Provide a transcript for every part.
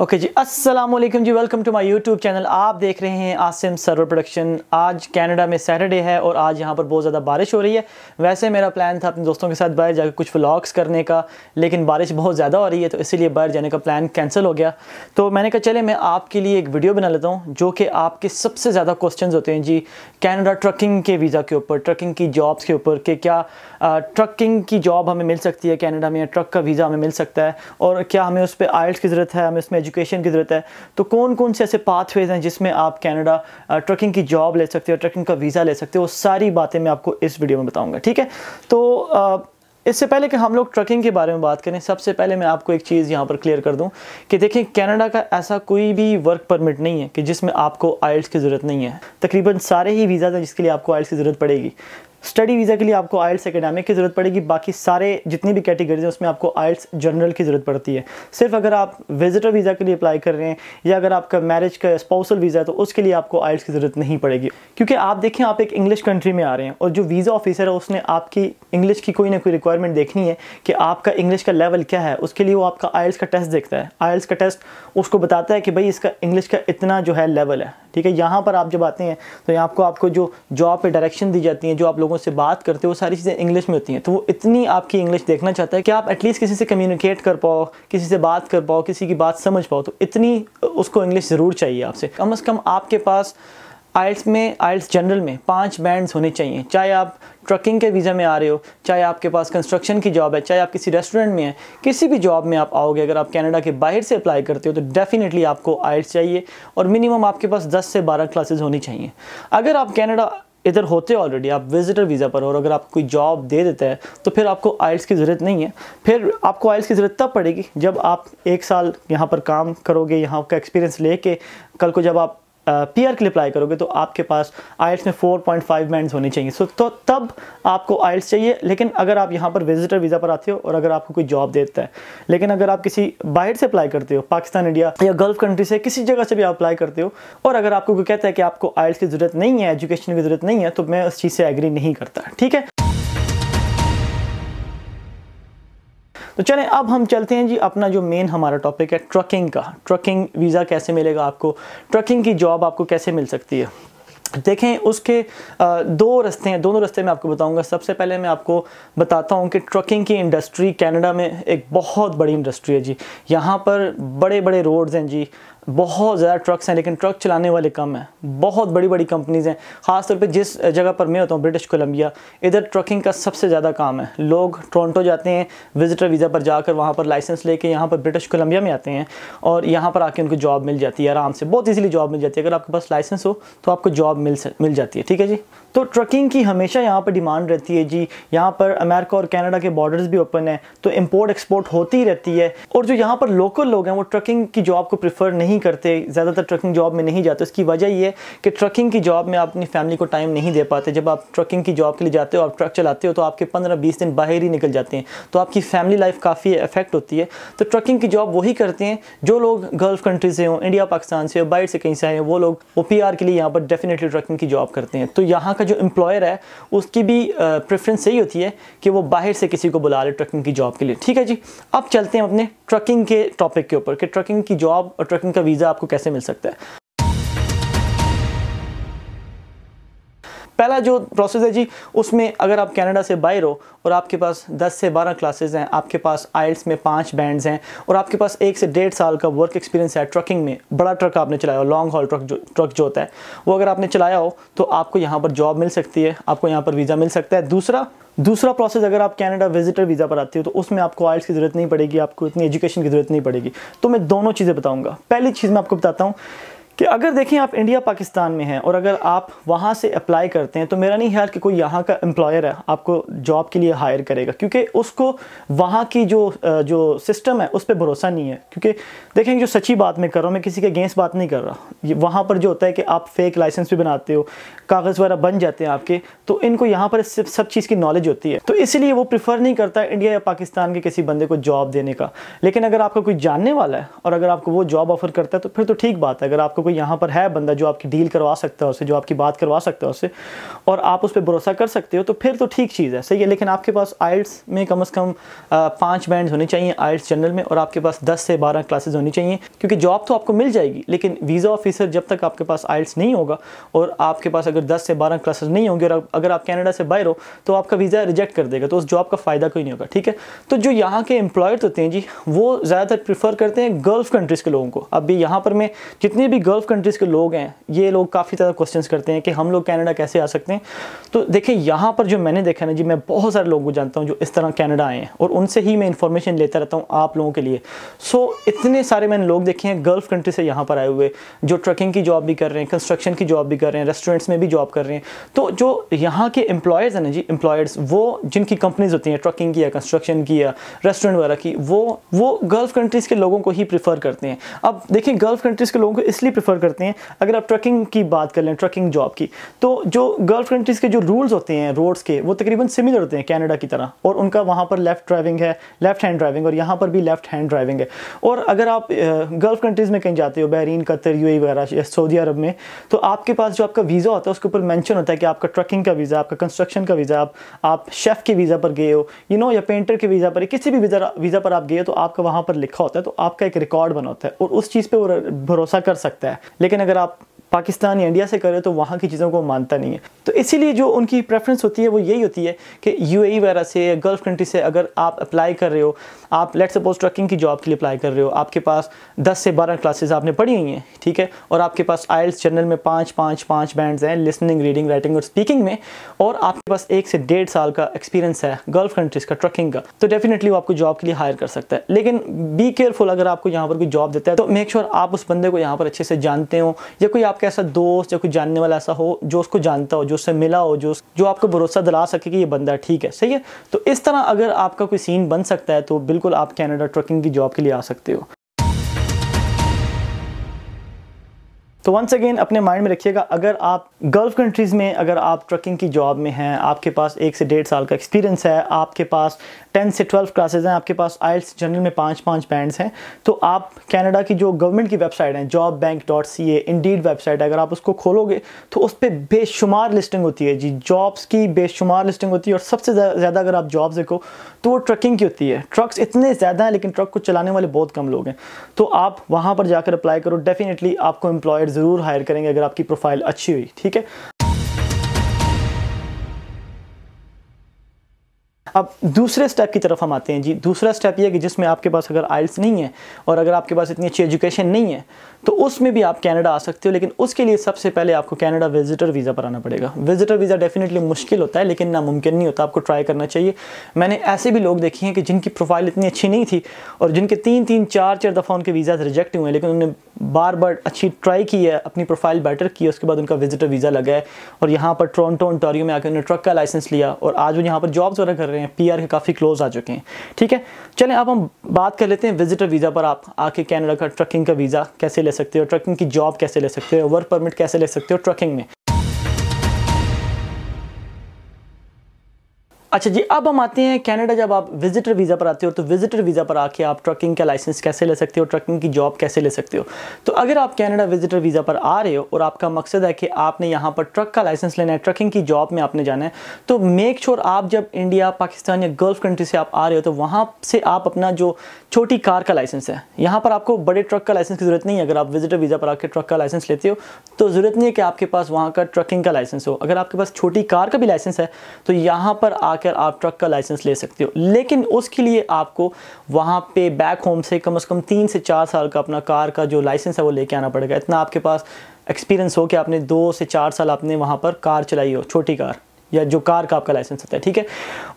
okay okay जी अस्सलाम वालेकुम जी welcome to my YouTube channel आप देख रहे हैं आसिम सर्वर प्रोडक्शन आज कनाडा में सैटरडे है और आज यहाँ पर बहुत ज़्यादा बारिश हो रही है वैसे मेरा प्लान था अपने दोस्तों के साथ बाहर जाकर कुछ व्लॉग्स करने का लेकिन बारिश बहुत ज़्यादा हो रही है तो इसीलिए बाहर जाने का प्लान कैंसिल हो गया तो मैंने कहा चले मैं आपके लिए एक वीडियो बना लेता हूँ जो कि आपके सबसे ज़्यादा क्वेश्चन होते हैं जी कैनेडा ट्रकिंग के वीज़ा के ऊपर ट्रकिंग की जॉब्स के ऊपर कि क्या ट्रकिंग की जॉब हमें मिल सकती है कैनेडा में या ट्रक का वीज़ा हमें मिल सकता है और क्या हमें उस पर आयल्स की ज़रूरत है हमें उसमें एजुकेशन की ज़रूरत है तो कौन कौन से ऐसे पाथवेज हैं जिसमें आप कैनेडा ट्रकिंग की जॉब ले सकते हो ट्रकिंग का वीज़ा ले सकते हो सारी बातें मैं आपको इस वीडियो में बताऊँगा ठीक है तो इससे पहले कि हम लोग ट्रकिंग के बारे में बात करें सबसे पहले मैं आपको एक चीज़ यहाँ पर क्लियर कर दूँ कि देखें कनाडा का ऐसा कोई भी वर्क परमिट नहीं है कि जिसमें आपको आइल्स की ज़रूरत नहीं है तकरीबन सारे ही वीज़ा हैं जिसके लिए आपको आइल्स की ज़रूरत पड़ेगी स्टडी वीज़ा के लिए आपको आयल्स एकेडमिक की ज़रूरत पड़ेगी बाकी सारे जितनी भी कैटेगरीज हैं उसमें आपको आयल्स जनरल की ज़रूरत पड़ती है सिर्फ अगर आप विजिटर वीज़ा के लिए अप्लाई कर रहे हैं या अगर आपका मैरिज का स्पाउसल वीज़ा है तो उसके लिए आपको आयल्स की ज़रूरत नहीं पड़ेगी क्योंकि आप देखें आप एक इंग्लिश कंट्री में आ रहे हैं और जो वीज़ा ऑफिसर है उसने आपकी इंग्लिश की कोई ना कोई रिक्वायरमेंट देखनी है कि आपका इंग्लिश का लेवल क्या है उसके लिए वो आपका आयल्स का टेस्ट देखता है आयल्स का टेस्ट उसको बताता है कि भाई इसका इंग्लिश का इतना जो है लेवल है ठीक है यहाँ पर आप जब आते हैं तो यहाँ आपको आपको जो जॉब पे डायरेक्शन दी जाती है जो आप लोगों से बात करते हो वो सारी चीज़ें इंग्लिश में होती हैं तो वो इतनी आपकी इंग्लिश देखना चाहता है कि आप एटलीस्ट किसी से कम्युनिकेट कर पाओ किसी से बात कर पाओ किसी की बात समझ पाओ तो इतनी उसको इंग्लिश ज़रूर चाहिए आपसे कम अज़ कम आपके पास आइल्स में आइल्स जनरल में पांच बैंड्स होने चाहिए चाहे आप ट्रकिंग के वीज़ा में आ रहे हो चाहे आपके पास कंस्ट्रक्शन की जॉब है चाहे आप किसी रेस्टोरेंट में हैं किसी भी जॉब में आप आओगे अगर आप कनाडा के बाहर से अप्लाई करते हो तो डेफिनेटली आपको आइल्स चाहिए और मिनिमम आपके पास 10 से 12 क्लासेज होनी चाहिए अगर आप कनाडा इधर होते हो ऑलरेडी आप विजिटर वीज़ा पर हो और अगर आप कोई जॉब दे देता है तो फिर आपको आइल्स की ज़रूरत नहीं है फिर आपको आइल्स की ज़रूरत तब पड़ेगी जब आप एक साल यहाँ पर काम करोगे यहाँ का एक्सपीरियंस लेके कल को जब आप पीयर के लिए अप्लाई करोगे तो आपके पास आइल्स में 4.5 बैंड्स होने चाहिए सो तो तब आपको आइल्स चाहिए लेकिन अगर आप यहाँ पर विजिटर वीज़ा पर आते हो और अगर आपको कोई जॉब देता है लेकिन अगर आप किसी बाहर से अप्लाई करते हो पाकिस्तान इंडिया या गल्फ कंट्री से किसी जगह से भी आप अप्लाई करते हो और अगर आपको कोई कहता है कि आपको आइल्स की ज़रूरत नहीं है एजुकेशन की ज़रूरत नहीं है तो मैं उस चीज़ से एग्री नहीं करता ठीक है तो चलें अब हम चलते हैं जी अपना जो मेन हमारा टॉपिक है ट्रकिंग का ट्रकिंग वीज़ा कैसे मिलेगा आपको ट्रकिंग की जॉब आपको कैसे मिल सकती है देखें उसके दो रस्ते हैं दोनों रस्ते मैं आपको बताऊंगा सबसे पहले मैं आपको बताता हूं कि ट्रकिंग की इंडस्ट्री कनाडा में एक बहुत बड़ी इंडस्ट्री है जी यहाँ पर बड़े बड़े रोड्स हैं जी बहुत ज़्यादा ट्रक्स हैं लेकिन ट्रक चलाने वाले कम हैं बहुत बड़ी बड़ी कंपनीज़ हैं ख़ासतौर पे जिस जगह पर मैं होता हूँ ब्रिटिश कोलंबिया इधर ट्रकिंग का सबसे ज़्यादा काम है लोग टोरंटो जाते हैं विजिटर वीज़ा पर जाकर वहाँ पर लाइसेंस लेके यहाँ पर ब्रिटिश कोलंबिया में आते हैं और यहाँ पर आके उनको जॉब मिल जाती है आराम से बहुत ईजिली जॉब मिल जाती है अगर आपके पास लाइसेंस हो तो आपको जॉब मिल मिल जाती है ठीक है जी तो ट्रकिंग की हमेशा यहाँ पर डिमांड रहती है जी यहाँ पर अमेरिका और कनाडा के बॉर्डर्स भी ओपन है तो इम्पोर्ट एक्सपोर्ट होती ही रहती है और जो यहाँ पर लोकल लोग हैं वो ट्रकिंग की जॉब को प्रेफर नहीं नहीं करते ज़्यादातर ट्रकिंग जॉब में नहीं जाते उसकी वजह ये है कि ट्रकिंग की जॉब में आप अपनी फैमिली को टाइम नहीं दे पाते जब आप ट्रकिंग की जॉब के लिए जाते हो आप ट्रक चलाते हो तो आपके पंद्रह बीस दिन बाहर ही निकल जाते हैं तो आपकी फैमिली लाइफ काफ़ी अफेक्ट होती है तो ट्रकिंग की जॉब वही करते हैं जो लोग गल्फ कंट्री से हों इंडिया पाकिस्तान से हो बाइट से कहीं से आए वो लोग ओ पी के लिए यहाँ पर डेफिनेटली ट्रकिंग की जॉब करते हैं तो यहाँ का जो एम्प्लॉयर है उसकी भी प्रेफरेंस यही होती है कि वो बाहर से किसी को बुला ले ट्रकिंग की जॉब के लिए ठीक है जी अब चलते हैं अपने ट्रकिंग के टॉपिक के ऊपर कि ट्रकिंग की जॉब और ट्रकिंग का वीज़ा आपको कैसे मिल सकता है पहला जो प्रोसेस है जी उसमें अगर आप कनाडा से बाहर हो और आपके पास 10 से 12 क्लासेस हैं आपके पास आइल्स में पांच बैंड्स हैं और आपके पास एक से डेढ़ साल का वर्क एक्सपीरियंस है ट्रकिंग में बड़ा ट्रक आपने चलाया हो लॉन्ग हॉल ट्रक जो ट्रक जो होता है वो अगर आपने चलाया हो तो आपको यहाँ पर जॉब मिल सकती है आपको यहाँ पर वीज़ा मिल सकता है दूसरा दूसरा प्रोसेस अगर आप कनाडा विजिटर वीज़ा पर आते हो तो उसमें आपको आइल्स की ज़रूरत नहीं पड़ेगी आपको इतनी एजुकेशन की ज़रूरत नहीं पड़ेगी तो मैं दोनों चीज़ें बताऊँगा पहली चीज़ मैं आपको बताता हूँ कि अगर देखें आप इंडिया पाकिस्तान में हैं और अगर आप वहाँ से अप्लाई करते हैं तो मेरा नहीं ख्याल कि कोई यहाँ का एम्प्लॉयर है आपको जॉब के लिए हायर करेगा क्योंकि उसको वहाँ की जो जो सिस्टम है उस पर भरोसा नहीं है क्योंकि देखें जो सच्ची बात मैं कर रहा हूँ मैं किसी के अगेंस्ट बात नहीं कर रहा वहाँ पर जो होता है कि आप फेक लाइसेंस भी बनाते हो कागज़ वगैरह बन जाते हैं आपके तो इनको यहाँ पर सब चीज़ की नॉलेज होती है तो इसलिए वो प्रीफर नहीं करता इंडिया या पाकिस्तान के किसी बंदे को जॉब देने का लेकिन अगर आपका कोई जानने वाला है और अगर आपको वो जॉब ऑफर करता है तो फिर तो ठीक बात है अगर आपको कोई यहाँ पर है बंदा जो आपकी डील करवा सकता है उससे जो आपकी बात करवा सकता है उससे और आप उस पर भरोसा कर सकते हो तो फिर तो ठीक चीज़ है सही है लेकिन आपके पास आइल्स में कम अज़ कम पाँच बैंड होने चाहिए आइल्स जनरल में और आपके पास दस से बारह क्लासेज होनी चाहिए क्योंकि जॉब तो आपको मिल जाएगी लेकिन वीज़ा ऑफिसर जब तक आपके पास आइल्स नहीं होगा और आपके पास अगर दस से बारह क्लासेज नहीं होंगे और अगर आप कैनेडा से बाहर हो तो आपका वीज़ा रिजेक्ट कर देगा तो उस जॉब का फ़ायदा कोई नहीं होगा ठीक है तो जो यहाँ के एम्प्लॉयर्स होते हैं जी वो ज़्यादातर प्रीफर करते हैं गल्फ़ कंट्रीज़ के लोगों को अब भी यहाँ पर मैं जितने भी गल्फ़ कंट्रीज़ के लोग हैं ये लोग काफ़ी ज़्यादा क्वेश्चन करते हैं कि हम लोग कैनेडा कैसे आ सकते हैं तो देखिए यहाँ पर जो मैंने देखा ना जी मैं बहुत सारे लोगों को जानता हूँ जो इस तरह कैनेडा आए हैं और उनसे ही मैं इन्फॉर्मेशन लेता रहता हूँ आप लोगों के लिए सो so, इतने सारे मैंने लोग देखे हैं गल्फ़ कंट्री से यहाँ पर आए हुए जो ट्रकिंग की जॉब भी कर रहे हैं कंस्ट्रक्शन की जॉब भी कर रहे हैं रेस्टोरेंट्स में भी जॉब कर रहे हैं तो जो यहाँ के एम्प्लॉयज़ हैं ना जी एम्प्लॉयर्स वो जिनकी कंपनीज होती हैं ट्रकिंग की या कंस्ट्रक्शन की या रेस्टोरेंट वगैरह की वो वो गल्फ़ कंट्रीज़ के लोगों को ही प्रीफर करते हैं अब देखिए गल्फ़ कंट्रीज़ के लोगों को इसलिए प्रीफर करते हैं अगर आप ट्रकिंग की बात कर लें ट्रकिंग जॉब की तो जो गल्फ कंट्रीज़ के जो रूल्स होते हैं रोड्स के वो तकरीबन सिमिलर होते हैं कैनेडा की तरह और उनका वहाँ पर लेफ़्ट ड्राइविंग है लेफ़्ट हैंड ड्राइविंग और यहाँ पर भी लेफ़्ट हैंड ड्राइविंग है और अगर आप गल्फ कंट्रीज़ में कहीं जाते हो बहरीन कतर यू वगैरह या सऊदी अरब में तो आपके पास जो आपका वीज़ा होता है उसके ऊपर मैंशन होता है कि आपका ट्रकिंग का वीज़ा आपका कंस्ट्रक्शन का वीज़ा आप, शेफ़ के वीज़ा पर गए हो यू नो या पेंटर के वीज़ा पर किसी भी वीज़ा वीज़ा पर आप गए हो तो आपका वहाँ पर लिखा होता है तो आपका एक रिकॉर्ड बना होता है और उस चीज़ पर वो भरोसा कर सकता है है लेकिन अगर आप पाकिस्तान या इंडिया से करे तो वहाँ की चीज़ों को मानता नहीं है तो इसीलिए जो उनकी प्रेफरेंस होती है वो यही होती है कि यू e वगैरह से या गल्फ कंट्री से अगर आप अप्लाई कर रहे हो आप लेट सपोज ट्रकिंग की जॉब के लिए अप्लाई कर रहे हो आपके पास दस से बारह क्लासेस आपने पढ़ी हुई हैं ठीक है और आपके पास आयल्स जनरल में पाँच पाँच पाँच बैंड हैं लिसनिंग रीडिंग राइटिंग और स्पीकिंग में और आपके पास एक से डेढ़ साल का एक्सपीरियंस है गल्फ कंट्रीज़ का ट्रकिंग का तो डेफिनेटली वो आपको जॉब के लिए हायर कर सकता है लेकिन बी केयरफुल अगर आपको यहाँ पर कोई जॉब देता है तो मेक श्योर आप उस बंदे को यहाँ पर अच्छे से जानते हो या कोई आपके आपका ऐसा दोस्त या कोई जानने वाला ऐसा हो जो उसको जानता हो जो उससे मिला हो जो जो आपको भरोसा दिला सके कि ये बंदा ठीक है सही है तो इस तरह अगर आपका कोई सीन बन सकता है तो बिल्कुल आप कैनेडा ट्रकिंग की जॉब के लिए आ सकते हो तो वंस अगेन अपने माइंड में रखिएगा अगर आप गल्फ़ कंट्रीज़ में अगर आप ट्रकिंग की जॉब में हैं आपके पास एक से डेढ़ साल का एक्सपीरियंस है आपके पास टेन से ट्वेल्व क्लासेज हैं आपके पास आइल्स जनरल में पाँच पाँच बैंड्स हैं तो आप कैनेडा की जो गवर्नमेंट की वेबसाइट है job bank dot C A Indeed website है अगर आप उसको खोलोगे तो उस पर बेशुमार लिस्टिंग होती है जी जॉब्स की बेशुमार लिस्टिंग होती है और सबसे ज़्यादा अगर आप जॉब देखो तो वो ट्रकिंग की होती है ट्रक्स इतने ज़्यादा हैं लेकिन ट्रक को चलाने वाले बहुत कम लोग हैं तो आप वहाँ पर जाकर अप्लाई करो डेफिनेटली आपको एम्प्लॉयर्स ज़रूर हायर करेंगे अगर आपकी प्रोफाइल अच्छी हुई ठीक है अब दूसरे स्टेप की तरफ हम आते हैं जी दूसरा स्टेप ये है कि जिसमें आपके पास अगर आइल्स नहीं है और अगर आपके पास इतनी अच्छी एजुकेशन नहीं है तो उसमें भी आप कनाडा आ सकते हो लेकिन उसके लिए सबसे पहले आपको कनाडा विजिटर वीज़ा पर आना पड़ेगा विजिटर वीज़ा डेफिनेटली मुश्किल होता है लेकिन नामुमकिन नहीं होता आपको ट्राई करना चाहिए मैंने ऐसे भी लोग देखे हैं कि जिनकी प्रोफाइल इतनी अच्छी नहीं थी और जिनके तीन तीन चार चार दफ़ा उनके वीज़ा रिजेक्ट हुए हैं लेकिन उन्होंने बार बार अच्छी ट्राई की है अपनी प्रोफाइल बेटर की उसके बाद उनका विजिटर वीज़ा लगा है और यहाँ पर टोरंटो ऑनटोरियो में आकर उन्होंने ट्रक का लाइसेंस लिया और आज वो यहाँ पर जॉब्स वगैरह कर रहे हैं पीआर के काफ़ी क्लोज आ चुके हैं ठीक है चलें अब हम बात कर लेते हैं विजिटर वीज़ा पर आप आके कैनेडा का ट्रकिंग का वीज़ा कैसे ले सकते हो ट्रकिंग की जॉब कैसे ले सकते हो वर्क परमिट कैसे ले सकते हो ट्रकिंग में अच्छा जी अब हम आते हैं कनाडा जब आप विजिटर वीज़ा पर आते हो तो विजिटर वीज़ा पर आके आप ट्रकिंग का लाइसेंस कैसे ले सकते हो ट्रकिंग की जॉब कैसे ले सकते हो तो अगर आप कनाडा विजिटर वीज़ा पर आ रहे हो और आपका मकसद है कि आपने यहाँ पर ट्रक का लाइसेंस लेना है ट्रकिंग की जॉब में आपने जाना है तो मेक श्योर sure आप जब इंडिया पाकिस्तान या गल्फ कंट्री से आप आ रहे हो तो वहाँ से आप अपना जो छोटी कार का लाइसेंस है यहाँ पर आपको बड़े ट्रक का लाइसेंस की ज़रूरत नहीं है अगर आप विजिटर वीज़ा पर आकर ट्रक का लाइसेंस लेते हो तो ज़रूरत नहीं है कि आपके पास वहाँ का ट्रकिंग का लाइसेंस हो अगर आपके पास छोटी कार का भी लाइसेंस है तो यहाँ पर आके जाकर आप ट्रक का लाइसेंस ले सकते हो लेकिन उसके लिए आपको वहाँ पे बैक होम से कम से कम तीन से चार साल का अपना कार का जो लाइसेंस है वो लेके आना पड़ेगा इतना आपके पास एक्सपीरियंस हो कि आपने दो से चार साल आपने वहाँ पर कार चलाई हो छोटी कार या जो कार का आपका लाइसेंस होता है ठीक है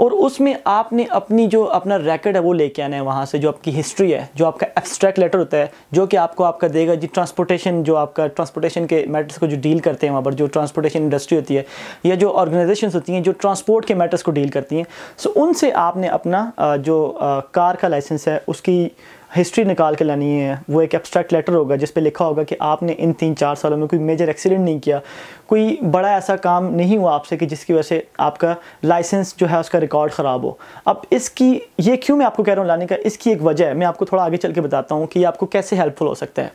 और उसमें आपने अपनी जो अपना रैकेट है वो लेके आना है वहाँ से जो आपकी हिस्ट्री है जो आपका एब्स्ट्रैक्ट लेटर होता है जो कि आपको आपका देगा जी ट्रांसपोर्टेशन जो आपका ट्रांसपोर्टेशन के मैटर्स को जो डील करते हैं वहाँ पर जो ट्रांसपोर्टेशन इंडस्ट्री होती है या जो ऑर्गेनाइजेशन होती हैं जो ट्रांसपोर्ट के मैटर्स को डील करती हैं सो उनसे आपने अपना जो कार का लाइसेंस है उसकी हिस्ट्री निकाल के लानी है वो एक एब्स्ट्रैक्ट लेटर होगा जिस पे लिखा होगा कि आपने इन तीन चार सालों में कोई मेजर एक्सीडेंट नहीं किया कोई बड़ा ऐसा काम नहीं हुआ आपसे कि जिसकी वजह से आपका लाइसेंस जो है उसका रिकॉर्ड ख़राब हो अब इसकी ये क्यों मैं आपको कह रहा हूँ लाने का इसकी एक वजह है मैं आपको थोड़ा आगे चल के बताता हूँ कि ये आपको कैसे हेल्पफुल हो सकता है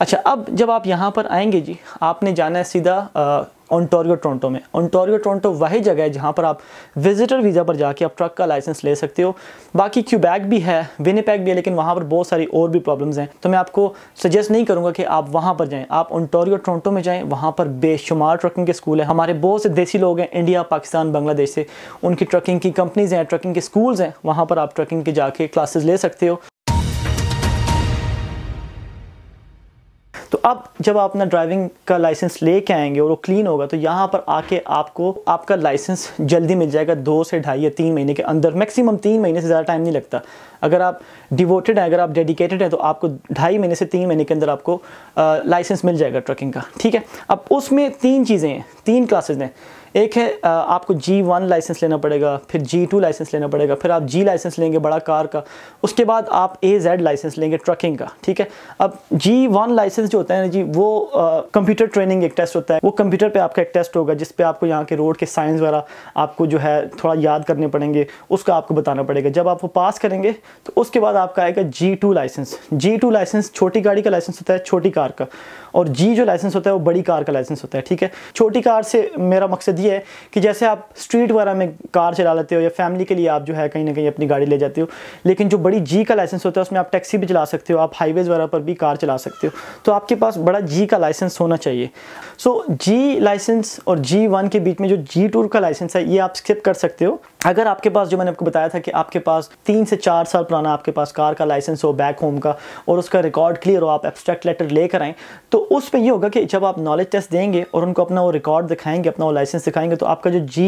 अच्छा अब जब आप यहाँ पर आएंगे जी आपने जाना है सीधा ओंटोरियो टोरंटो में ओंटोरियो टोरंटो वही जगह है जहाँ पर आप विजिटर वीज़ा पर जाके आप ट्रक का लाइसेंस ले सकते हो बाकी क्यूबैक भी है विनीपैक भी है लेकिन वहाँ पर बहुत सारी और भी प्रॉब्लम्स हैं तो मैं आपको सजेस्ट नहीं करूँगा कि आप वहाँ पर जाएँ आप ओंटोरियो टोरंटो में जाएँ वहाँ पर बेशुमार ट्रकिंग के स्कूल हैं हमारे बहुत से देसी लोग हैं इंडिया पाकिस्तान बांग्लादेश से उनकी ट्रकिंग की कंपनीज़ हैं ट्रकिंग के स्कूल्स हैं वहाँ पर आप ट्रकिंग के जाके क्लासेज ले सकते हो तो अब जब आप अपना ड्राइविंग का लाइसेंस लेके आएंगे और वो क्लीन होगा तो यहाँ पर आके आपको आपका लाइसेंस जल्दी मिल जाएगा दो से ढाई या तीन महीने के अंदर मैक्सिमम तीन महीने से ज़्यादा टाइम नहीं लगता अगर आप डिवोटेड हैं अगर आप डेडिकेटेड हैं तो आपको ढाई महीने से तीन महीने के अंदर आपको लाइसेंस मिल जाएगा ट्रकिंग का ठीक है अब उसमें तीन चीज़ें हैं तीन क्लासेज हैं एक है आपको जी वन लाइसेंस लेना पड़ेगा फिर जी टू लाइसेंस लेना पड़ेगा फिर आप जी लाइसेंस लेंगे बड़ा कार का उसके बाद आप ए जेड लाइसेंस लेंगे ट्रकिंग का ठीक है अब जी वन लाइसेंस जो होता है ना जी वो कंप्यूटर ट्रेनिंग एक टेस्ट होता है वो कंप्यूटर पे आपका एक टेस्ट होगा जिस पे आपको यहाँ के रोड के साइंस वगैरह आपको जो है थोड़ा याद करने पड़ेंगे उसका आपको बताना पड़ेगा जब आप वो पास करेंगे तो उसके बाद आपका आएगा G two licence G two licence छोटी गाड़ी का लाइसेंस होता है छोटी कार का और जी जो लाइसेंस होता है वो बड़ी कार का लाइसेंस होता है ठीक है छोटी कार से मेरा मकसद ये है कि जैसे आप स्ट्रीट वगैरह में कार चला लेते हो या फैमिली के लिए आप जो है कहीं ना कहीं अपनी गाड़ी ले जाते हो लेकिन जो बड़ी जी का लाइसेंस होता है उसमें आप टैक्सी भी चला सकते हो आप हाईवेज़ वगैरह पर भी कार चला सकते हो तो आपके पास बड़ा जी का लाइसेंस होना चाहिए सो जी लाइसेंस और जी वन के बीच में जो जी टूर का लाइसेंस है ये आप स्किप कर सकते हो अगर आपके पास जो मैंने आपको बताया था कि आपके पास तीन से चार साल पुराना आपके पास कार का लाइसेंस हो बैक होम का और उसका रिकॉर्ड क्लियर हो आप एब्स्ट्रैक्ट लेटर लेकर आएँ तो उसमें ये होगा कि जब आप नॉलेज टेस्ट देंगे और उनको अपना वो रिकॉर्ड दिखाएंगे अपना वो लाइसेंस दिखाएंगे तो आपका जो जी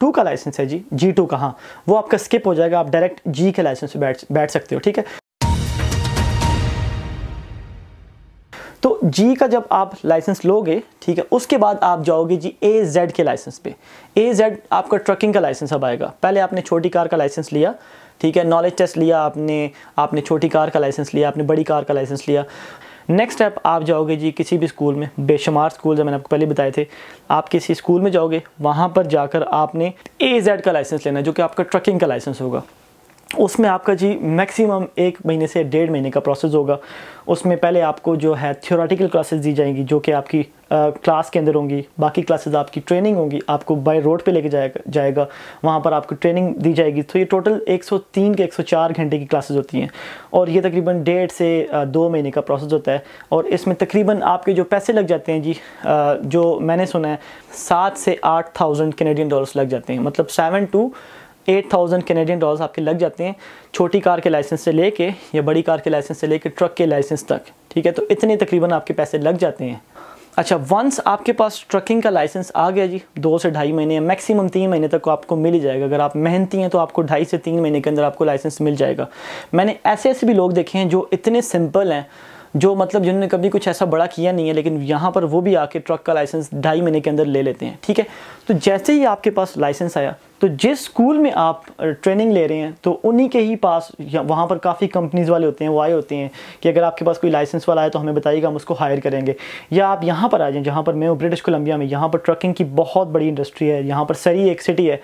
टू का लाइसेंस है जी जी टू का हाँ वो आपका स्किप हो जाएगा आप डायरेक्ट जी के लाइसेंस पे बैठ बैठ सकते हो ठीक है तो जी का जब आप लाइसेंस लोगे ठीक है उसके बाद आप जाओगे जी ए जेड के लाइसेंस पे ए जेड आपका ट्रकिंग का लाइसेंस अब आएगा पहले आपने छोटी कार का लाइसेंस लिया ठीक है नॉलेज टेस्ट लिया आपने आपने छोटी कार का लाइसेंस लिया आपने बड़ी कार का लाइसेंस लिया नेक्स्ट स्टेप आप जाओगे जी किसी भी स्कूल में बेशुमार स्कूल मैंने आपको पहले बताए थे आप किसी स्कूल में जाओगे वहाँ पर जाकर आपने ए जेड का लाइसेंस लेना है जो कि आपका ट्रकिंग का लाइसेंस होगा उसमें आपका जी मैक्सिमम एक महीने से डेढ़ महीने का प्रोसेस होगा उसमें पहले आपको जो है थियोरेटिकल क्लासेस दी जाएंगी जो कि आपकी आ, क्लास के अंदर होंगी बाकी क्लासेस आपकी ट्रेनिंग होंगी आपको बाय रोड पे लेके जाएगा जाएगा वहाँ पर आपको ट्रेनिंग दी जाएगी तो ये टोटल 103 के 104 घंटे की क्लासेस होती हैं और ये तकरीबन डेढ़ से दो महीने का प्रोसेस होता है और इसमें तकरीबन आपके जो पैसे लग जाते हैं जी आ, जो मैंने सुना है सात से आठ थाउजेंड डॉलर्स लग जाते हैं मतलब seven to eight thousand Canadian dollars आपके लग जाते हैं छोटी कार के लाइसेंस से लेके या बड़ी कार के लाइसेंस से लेके ट्रक के लाइसेंस तक ठीक है तो इतने तकरीबन आपके पैसे लग जाते हैं अच्छा वंस आपके पास ट्रकिंग का लाइसेंस आ गया जी दो से ढाई महीने मैक्सिमम तीन महीने तक आपको मिल ही जाएगा अगर आप मेहनती हैं तो आपको ढाई से तीन महीने के अंदर आपको लाइसेंस मिल जाएगा मैंने ऐसे ऐसे भी लोग देखे हैं जो इतने सिंपल हैं जो मतलब जिन्होंने कभी कुछ ऐसा बड़ा किया नहीं है लेकिन यहाँ पर वो भी आके ट्रक का लाइसेंस ढाई महीने के अंदर ले लेते हैं ठीक है तो जैसे ही आपके पास लाइसेंस आया तो जिस स्कूल में आप ट्रेनिंग ले रहे हैं तो उन्हीं के ही पास वहाँ पर काफ़ी कंपनीज़ वाले होते हैं वो आए होते हैं कि अगर आपके पास कोई लाइसेंस वाला है तो हमें बताइएगा हम उसको हायर करेंगे या आप यहाँ पर आ जाएँ जहाँ पर मैं हूँ ब्रिटिश कोलंबिया में यहाँ पर ट्रकिंग की बहुत बड़ी इंडस्ट्री है यहाँ पर सरी एक सिटी है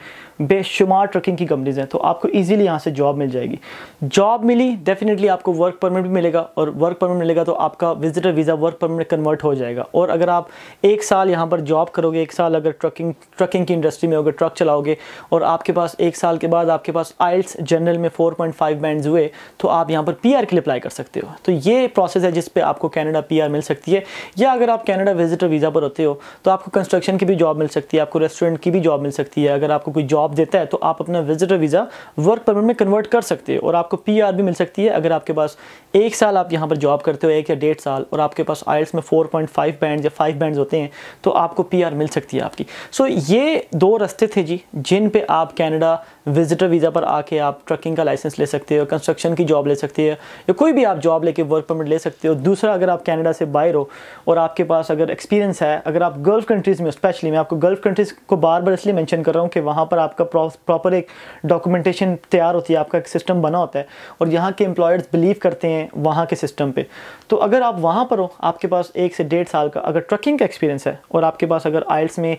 बेशुमार ट्रकिंग की कंपनीज हैं तो आपको इजीली यहाँ से जॉब मिल जाएगी जॉब मिली डेफिनेटली आपको वर्क परमिट भी मिलेगा और वर्क परमिट मिलेगा तो आपका visitor visa work permit convert हो जाएगा और अगर आप एक साल यहाँ पर जॉब करोगे एक साल अगर ट्रकिंग ट्रकिंग की इंडस्ट्री में होगे ट्रक चलाओगे और आपके पास एक साल के बाद आपके पास आइल्स जनरल में फोर पॉइंट फाइव बैंड हुए तो आप यहाँ पर पी के लिए अप्लाई कर सकते हो तो ये प्रोसेस है जिसपे आपको कैनेडा पी मिल सकती है या अगर आप कैनेडा विजिटर वीज़ा पर होते हो तो आपको कंस्ट्रक्शन की भी जॉब मिल सकती है आपको रेस्टोरेंट की भी जॉब मिल सकती है अगर आपको कोई जॉब जॉब देता है तो आप अपना विजिटर वीज़ा वर्क परमिट में कन्वर्ट कर सकते हो और आपको पी भी मिल सकती है अगर आपके पास एक साल आप यहाँ पर जॉब करते हो एक या डेढ़ साल और आपके पास आयल्स में फोर पॉइंट फाइव बैंड या फाइव बैंड होते हैं तो आपको पी मिल सकती है आपकी सो so, ये दो रस्ते थे जी जिन पर आप कैनेडा विजिटर वीज़ा पर आके आप ट्रकिंग का लाइसेंस ले सकते हो कंस्ट्रक्शन की जॉब ले सकते हो या कोई भी आप जॉब लेके वर्क परमिट ले सकते हो दूसरा अगर आप कैनेडा से बाहर हो और आपके पास अगर एक्सपीरियंस है अगर आप गल्फ कंट्रीज़ में स्पेशली मैं आपको गल्फ कंट्रीज़ को बार बार इसलिए मैंशन कर रहा हूँ कि वहाँ पर आपका आपका प्रॉपर एक डॉक्यूमेंटेशन तैयार होती है आपका एक सिस्टम बना होता है और यहाँ के एम्प्लॉयर्स बिलीव करते हैं वहाँ के सिस्टम पे तो अगर आप वहाँ पर हो आपके पास एक से डेढ़ साल का अगर ट्रकिंग का एक्सपीरियंस है और आपके पास अगर आइल्स में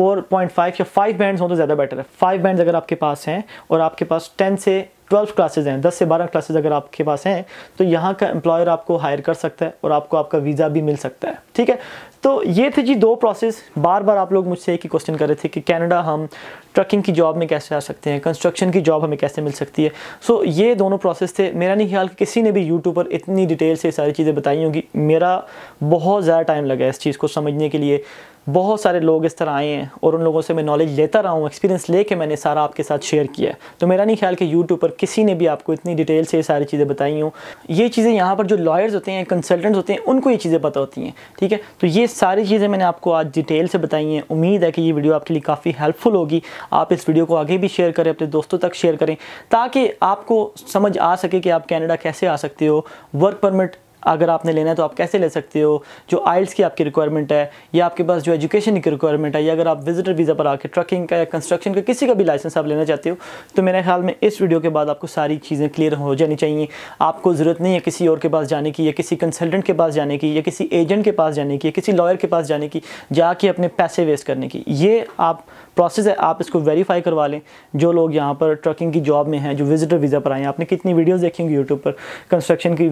4.5 या 5 बैंड्स हों तो ज़्यादा बेटर है 5 बैंड्स अगर आपके पास हैं और आपके पास 10 से 12 क्लासेज हैं 10 से 12 क्लासेज अगर आपके पास हैं तो यहाँ का एम्प्लॉयर आपको हायर कर सकता है और आपको आपका वीज़ा भी मिल सकता है ठीक है तो ये थे जी दो प्रोसेस बार बार आप लोग मुझसे एक ही क्वेश्चन कर रहे थे कि कनाडा हम ट्रकिंग की जॉब में कैसे आ सकते हैं कंस्ट्रक्शन की जॉब हमें कैसे मिल सकती है सो so, ये दोनों प्रोसेस थे मेरा नहीं ख्याल कि किसी ने भी यूट्यूब पर इतनी डिटेल से सारी चीज़ें बताई होंगी मेरा बहुत ज़्यादा टाइम लगा इस चीज़ को समझने के लिए बहुत सारे लोग इस तरह आए हैं और उन लोगों से मैं नॉलेज लेता रहा हूँ एक्सपीरियंस लेके मैंने सारा आपके साथ शेयर किया है तो मेरा नहीं ख्याल कि यूट्यूब पर किसी ने भी आपको इतनी डिटेल से ये सारी चीज़ें बताई हूँ ये चीज़ें यहाँ पर जो लॉयर्स होते हैं कंसल्टेंट्स होते हैं उनको ये चीज़ें पता होती हैं ठीक है तो ये सारी चीज़ें मैंने आपको आज डिटेल से बताई हैं उम्मीद है कि ये वीडियो आपके लिए काफ़ी हेल्पफुल होगी आप इस वीडियो को आगे भी शेयर करें अपने दोस्तों तक शेयर करें ताकि आपको समझ आ सके कि आप कैनेडा कैसे आ सकते हो वर्क परमिट अगर आपने लेना है तो आप कैसे ले सकते हो जो आइल्स की आपकी रिक्वायरमेंट है या आपके पास जो एजुकेशन की रिक्वायरमेंट है या अगर आप विजिटर वीज़ा पर आके ट्रकिंग का या कंस्ट्रक्शन का किसी का भी लाइसेंस आप लेना चाहते हो तो मेरे ख्याल में इस वीडियो के बाद आपको सारी चीज़ें क्लियर हो जानी चाहिए आपको ज़रूरत नहीं है किसी और के पास जाने की या किसी कंसल्टेंट के पास जाने की या किसी एजेंट के पास जाने की या किसी लॉयर के पास जाने की जाके अपने पैसे वेस्ट करने की ये आप प्रोसेस है आप इसको वेरीफाई करवा लें जो लोग यहाँ पर ट्रकिंग की जॉब में हैं जो विजिटर वीज़ा पर आए हैं आपने कितनी वीडियोस देखी होंगी यूट्यूब पर कंस्ट्रक्शन की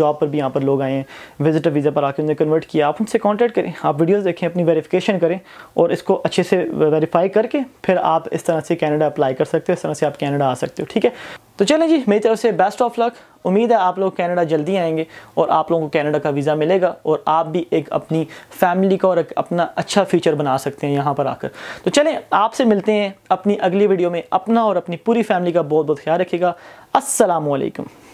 जॉब पर भी यहाँ पर लोग आए हैं विजिटर वीज़ा पर आके उन्हें कन्वर्ट किया आप उनसे कॉन्टैक्ट करें आप वीडियोज़ देखें अपनी वेरीफिकेशन करें और इसको अच्छे से वेरीफाई करके फिर आप इस तरह से कैनेडा अप्लाई कर सकते हो इस तरह से आप कैनेडा आ सकते हो ठीक है तो चलें जी मेरी तरफ से बेस्ट ऑफ लक उम्मीद है आप लोग कनाडा जल्दी आएंगे और आप लोगों को कनाडा का वीज़ा मिलेगा और आप भी एक अपनी फैमिली का और अपना अच्छा फ्यूचर बना सकते हैं यहाँ पर आकर तो चलें आपसे मिलते हैं अपनी अगली वीडियो में अपना और अपनी पूरी फैमिली का बहुत बहुत ख्याल रखिएगा असलकम